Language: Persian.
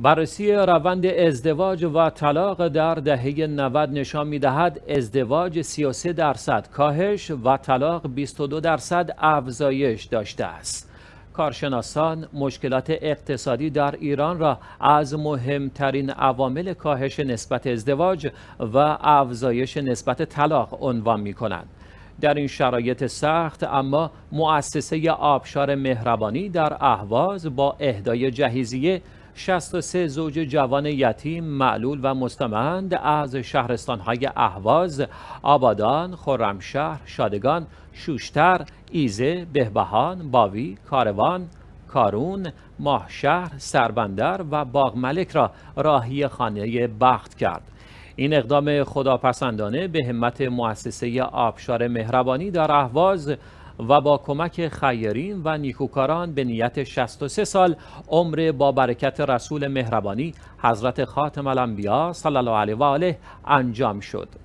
بررسی روند ازدواج و طلاق در دهه 90 نشان می دهد ازدواج 33 درصد کاهش و طلاق 22 درصد افزایش داشته است. کارشناسان مشکلات اقتصادی در ایران را از مهمترین عوامل کاهش نسبت ازدواج و افزایش نسبت طلاق عنوان می کنند. در این شرایط سخت اما مؤسسه آبشار مهربانی در اهواز با اهدای جهیزیه 63 زوج جوان یتیم معلول و مستمند از شهرستانهای اهواز، آبادان، خرمشهر، شادگان، شوشتر، ایزه، بهبهان، باوی، کاروان، کارون، ماهشهر، سربندر و باغملک را راهی خانه بخت کرد. این اقدام خداپسندانه به همت مؤسسه آبشار مهربانی در اهواز و با کمک خیرین و نیکوکاران به نیت 63 سال عمر با برکت رسول مهربانی حضرت خاتم الانبیا صلی الله علیه و آله انجام شد